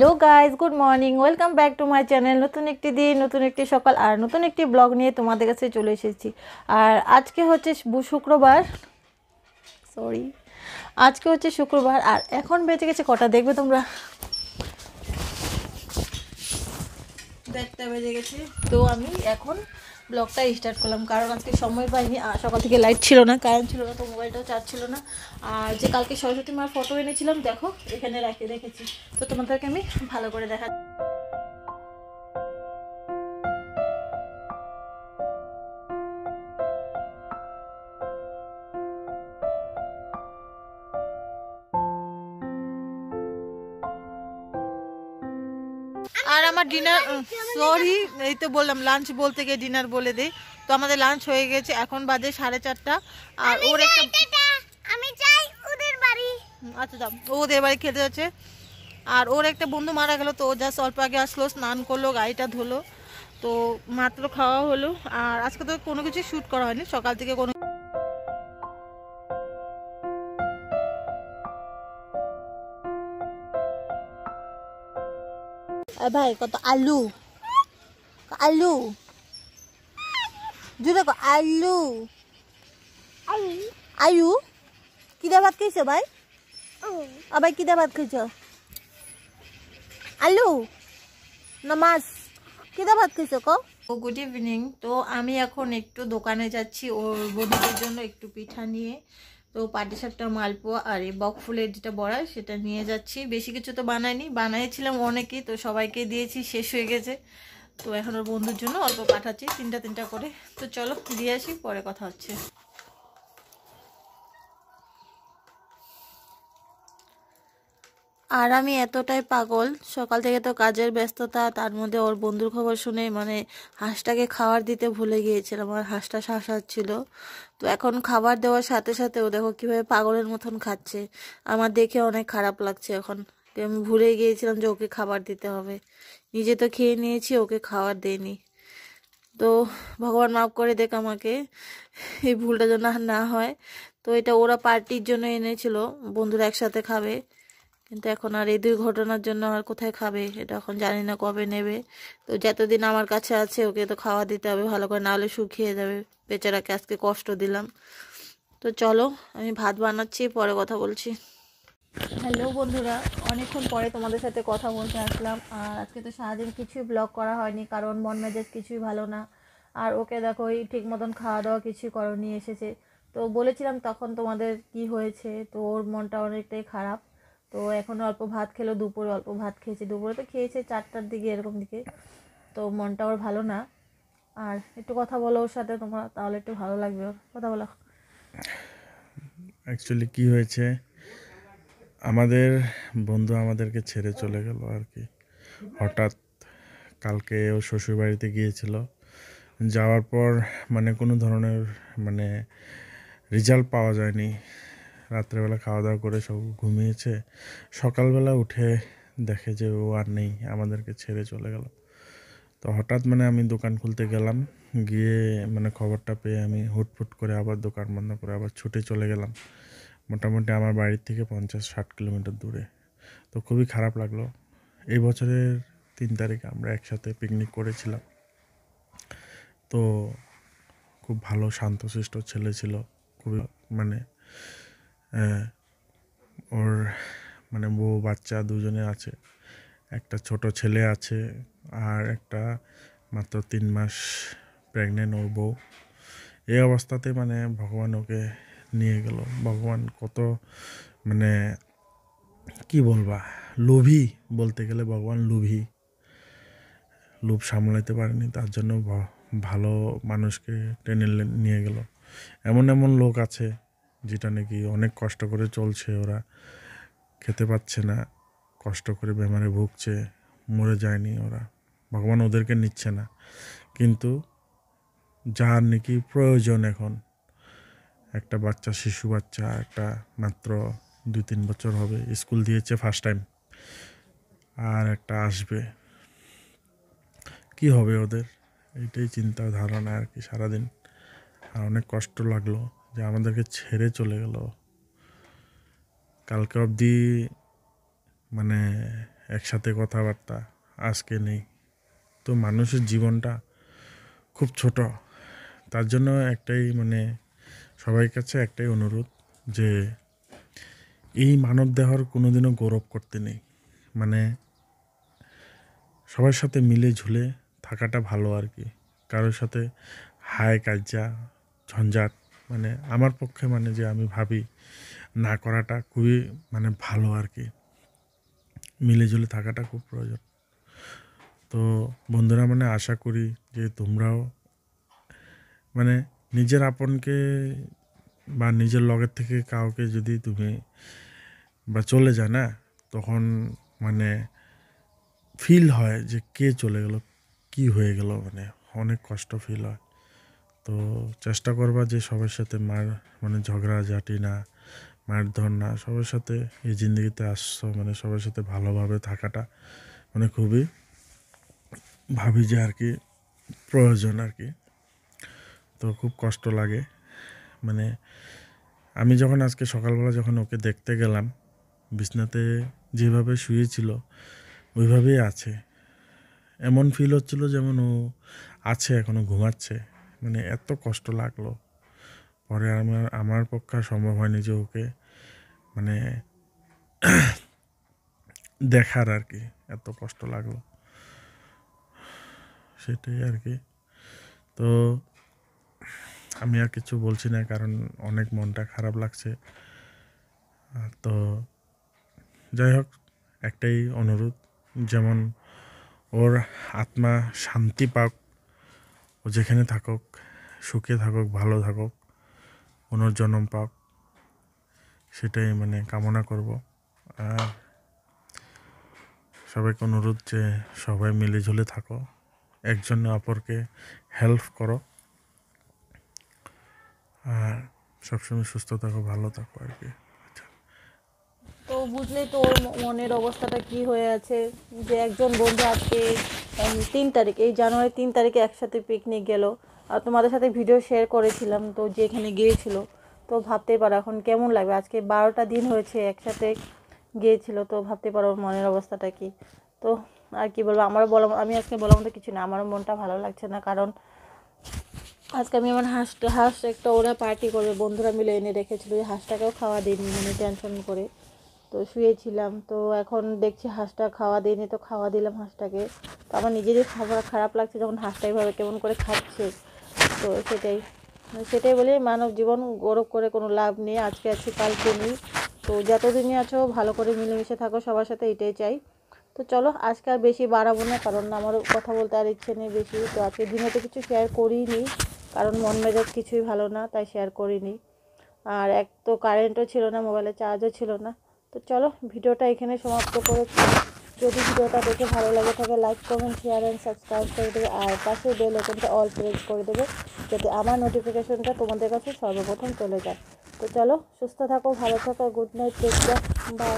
Hello guys good morning welcome back to my channel নতুন একটি দিন নতুন একটি সকাল আর নতুন একটি ব্লগ নিয়ে তোমাদের কাছে চলে এসেছি আর আজকে হচ্ছে শুক্রবার সরি আজকে হচ্ছে শুক্রবার আর এখন বেঁচে গেছে কটা দেখবে তোমরা দেখতে বেজে গেছে তো আমি এখন ব্লগটা স্টার্ট করলাম কারণ আজকে সময় পাইনি সকাল থেকে লাইট ছিল না কারেন্ট ছিল না তো মোবাইলটাও চার্জ ছিল না আর যে কালকে সরস্বতী মার ফটো এনেছিলাম দেখো এখানে রাখে রেখেছি তো তোমাদেরকে আমি ভালো করে দেখা আর আমার ডিনার সরি এই তো বললাম লাঞ্চ বলতে গিয়ে ডিনার বলে দিই তো আমাদের লাঞ্চ হয়ে গেছে এখন বাজে সাড়ে চারটা আর ওর একটা আচ্ছা দাম ওদের বাড়ি খেতে যাচ্ছে আর ওর একটা বন্ধু মারা গেল তো ও জাস্ট অল্প আগে আসলো স্নান করলো গাড়িটা ধুলো তো মাত্র খাওয়া হলো আর আজকে তো কোনো কিছু শ্যুট করা হয়নি সকাল থেকে কোনো এ ভাই কত আলু আলু জুড়ে কো আলু আয়ু কিদা ভাত খাইছো ভাই আবার কিদা ভাত খাইছো আলু না মাছ কিদা ভাত খাইছো কো গুড ইভিনিং তো আমি এখন একটু দোকানে যাচ্ছি ওর বন্ধুদের জন্য একটু পিঠা নিয়ে তো পাটিসাপটা মালপোয়া আর এই বক ফুলের যেটা বড়া সেটা নিয়ে যাচ্ছি বেশি কিছু তো বানাইনি বানাইছিলাম অনেকেই তো সবাইকে দিয়েছি শেষ হয়ে গেছে তো এখন ওর বন্ধুর জন্য অল্প পাঠাচ্ছি তিনটা তিনটা করে তো চলো দিয়ে আসি পরে কথা হচ্ছে আর আমি এতটাই পাগল সকাল থেকে তো কাজের ব্যস্ততা তার মধ্যে ওর বন্ধুর খবর শুনে মানে হাঁসটাকে খাবার দিতে ভুলে গিয়েছিলাম আমার হাঁসটা শাসাচ্ছিল তো এখন খাবার দেওয়ার সাথে সাথে ও দেখো কীভাবে পাগলের মতন খাচ্ছে আমার দেখে অনেক খারাপ লাগছে এখন আমি ভুলে গিয়েছিলাম যে ওকে খাবার দিতে হবে নিজে তো খেয়ে নিয়েছি ওকে খাবার দেয়নি তো ভগবান মাফ করে দেখ আমাকে এই ভুলটা যেন না হয় তো এটা ওরা পার্টির জন্য এনেছিল বন্ধুরা একসাথে খাবে কিন্তু এখন আর এই দুর্ঘটনার জন্য আর কোথায় খাবে এটা এখন জানি না কবে নেবে তো যতদিন আমার কাছে আছে ওকে তো খাওয়া দিতে হবে ভালো করে নাহলে শুকিয়ে যাবে বেচারাকে আজকে কষ্ট দিলাম তো চলো আমি ভাত বানাচ্ছি পরে কথা বলছি হ্যালো বন্ধুরা অনেকক্ষণ পরে তোমাদের সাথে কথা বলতে আসলাম আর আজকে তো সারাদিন কিছুই ব্লগ করা হয়নি কারণ মন মেজাজ কিছুই ভালো না আর ওকে দেখো ওই ঠিক মতন খাওয়া দাওয়া কিছুই করনি এসেছে তো বলেছিলাম তখন তোমাদের কি হয়েছে তো ওর মনটা অনেকটাই খারাপ তো এখন অল্প ভাত খেলো দুপুরে অল্প ভাত খেয়েছে দুপুরে তো খেয়েছে চারটার দিকে এরকম দিকে তো মনটা ওর ভালো না আর একটু কথা বলো ওর সাথে তোমার তাহলে একটু ভালো লাগবে ওর কথা বলো অ্যাকচুয়ালি কি হয়েছে আমাদের বন্ধু আমাদেরকে ছেড়ে চলে গেল আর কি হঠাৎ কালকে ও শ্বশুরবাড়িতে গিয়েছিল যাওয়ার পর মানে কোনো ধরনের মানে রেজাল্ট পাওয়া যায়নি রাত্রেবেলা খাওয়া দাওয়া করে সব ঘুমিয়েছে সকালবেলা উঠে দেখে যে ও আর নেই আমাদেরকে ছেড়ে চলে গেল তো হঠাৎ মানে আমি দোকান খুলতে গেলাম গিয়ে মানে খবরটা পেয়ে আমি হুটফুট করে আবার দোকান বন্ধ করে আবার ছুটে চলে গেলাম মোটামুটি আমার বাড়ির থেকে পঞ্চাশ ষাট কিলোমিটার দূরে তো খুবই খারাপ লাগলো এই বছরের তিন তারিখ আমরা একসাথে পিকনিক করেছিলাম তো খুব ভালো শান্তশিষ্ট ছেলে ছিল খুবই মানে হ্যাঁ, ওর মানে বউ বাচ্চা দুজনে আছে একটা ছোট ছেলে আছে আর একটা মাত্র তিন মাস প্রেগনেন্ট ওর বউ এই অবস্থাতে মানে ভগবান ওকে নিয়ে গেল ভগবান কত মানে কি বলবা লোভী বলতে গেলে ভগবান লোভী লোভ সামলাইতে পারেনি তার জন্য ভালো মানুষকে টেনে নিয়ে গেল এমন এমন লোক আছে যেটা নাকি অনেক কষ্ট করে চলছে ওরা খেতে পাচ্ছে না কষ্ট করে বেমারে ভুগছে মরে যায়নি ওরা ভগবান ওদেরকে নিচ্ছে না কিন্তু যার নাকি প্রয়োজন এখন একটা বাচ্চা শিশু বাচ্চা একটা মাত্র দুই তিন বছর হবে স্কুল দিয়েছে ফার্স্ট টাইম আর একটা আসবে কি হবে ওদের এইটাই চিন্তা ধারণা আর কি সারাদিন আর অনেক কষ্ট লাগলো যে আমাদেরকে ছেড়ে চলে গেল কালকে অবধি মানে একসাথে কথাবার্তা আজকে নেই তো মানুষের জীবনটা খুব ছোট তার জন্য একটাই মানে সবাই কাছে একটাই অনুরোধ যে এই মানব দেহর কোনোদিনও গৌরব করতে নেই মানে সবার সাথে মিলে ঝুলে থাকাটা ভালো আর কি কারোর সাথে হায় কাজ্জা ঝঞ্ঝাট মানে আমার পক্ষে মানে যে আমি ভাবি না করাটা খুবই মানে ভালো আর কি মিলেজুলে থাকাটা খুব প্রয়োজন তো বন্ধুরা মানে আশা করি যে তোমরাও মানে নিজের আপনকে বা নিজের লগের থেকে কাউকে যদি তুমি বা চলে যায় না তখন মানে ফিল হয় যে কে চলে গেল কি হয়ে গেল মানে অনেক কষ্ট ফিল হয় তো চেষ্টা করবা যে সবার সাথে মার মানে ঝগড়া ঝাঁটি না মারধর না সবার সাথে এই জিন্দগিতে আসছো মানে সবার সাথে ভালোভাবে থাকাটা মানে খুবই ভাবি যে আর কি প্রয়োজন আর কি তো খুব কষ্ট লাগে মানে আমি যখন আজকে সকালবেলা যখন ওকে দেখতে গেলাম বিছনাতে যেভাবে শুয়েছিল ওইভাবেই আছে এমন ফিল হচ্ছিল যেমন ও আছে এখনও ঘুমাচ্ছে মানে এত কষ্ট লাগলো পরে আমার আমার পক্ষে সম্ভব হয়নি যে ওকে মানে দেখার আর কি এত কষ্ট লাগলো সেটাই আর কি তো আমি আর কিছু বলছি না কারণ অনেক মনটা খারাপ লাগছে তো যাই হোক একটাই অনুরোধ যেমন ওর আত্মা শান্তি পাক যেখানে থাকুক সুখে থাকুক ভালো থাকুক পুনর্জন্ম পাক সেটাই মানে কামনা করব আর সবাইকে অনুরোধ যে সবাই মিলেঝুলে থাকো একজন অপরকে হেল্প করো আর সবসময় সুস্থ থাকো ভালো থাকো আর কি আচ্ছা। তো বুঝলেই তো ওর মনের অবস্থাটা কি হয়ে আছে যে একজন বন্ধু আজকে তিন তারিখ এই জানুয়ারি তিন তারিখে একসাথে পিকনিক গেল আর তোমাদের সাথে ভিডিও শেয়ার করেছিলাম তো যে এখানে গিয়েছিল তো ভাবতেই পারো এখন কেমন লাগবে আজকে বারোটা দিন হয়েছে একসাথে গিয়েছিল তো ভাবতে পারো মনের অবস্থাটা কি তো আর কি বলবো আমারও বলা আমি আজকে বলার মতো কিছু না আমারও মনটা ভালো লাগছে না কারণ আজকে আমি আমার হাঁসটা হাঁস একটা ওরা পার্টি করবে বন্ধুরা মিলে এনে রেখেছিল ওই হাঁসটাকেও খাওয়া দিইনি মানে টেনশন করে তো শুয়েছিলাম তো এখন দেখছি হাঁসটা খাওয়া দিইনি তো খাওয়া দিলাম হাঁসটাকে তো আমার নিজেরই খাবার খারাপ লাগছে যখন হাঁসটা এভাবে কেমন করে খাচ্ছে তো সেটাই মানে সেটাই বলি মানব জীবন গৌরব করে কোনো লাভ নেই আজকে আছি কালকে নেই তো যতদিনই আছো ভালো করে মিলেমিশে থাকো সবার সাথে এটাই চাই তো চলো আজকে আর বেশি বাড়াবো না কারণ আমার কথা বলতে আর ইচ্ছে নেই বেশি তো আজকে দিনে তো কিছু শেয়ার করিনি কারণ মন মেজাজ কিছুই ভালো না তাই শেয়ার করিনি আর এক তো কারেন্টও ছিল না মোবাইলে চার্জও ছিল না তো চলো ভিডিওটা এখানে সমাপ্ত করেছি যদি ভিডিওটা দেখে ভালো লাগে থাকে like comment share and subscribe করে দেবে আর পাশে বেল আইকনটা অল প্রেস করে দেবে যাতে আমার নোটিফিকেশনটা তোমাদের কাছে সর্বপ্রথম চলে যায় তো চলো সুস্থ থাকো ভালো থাকো good night take care by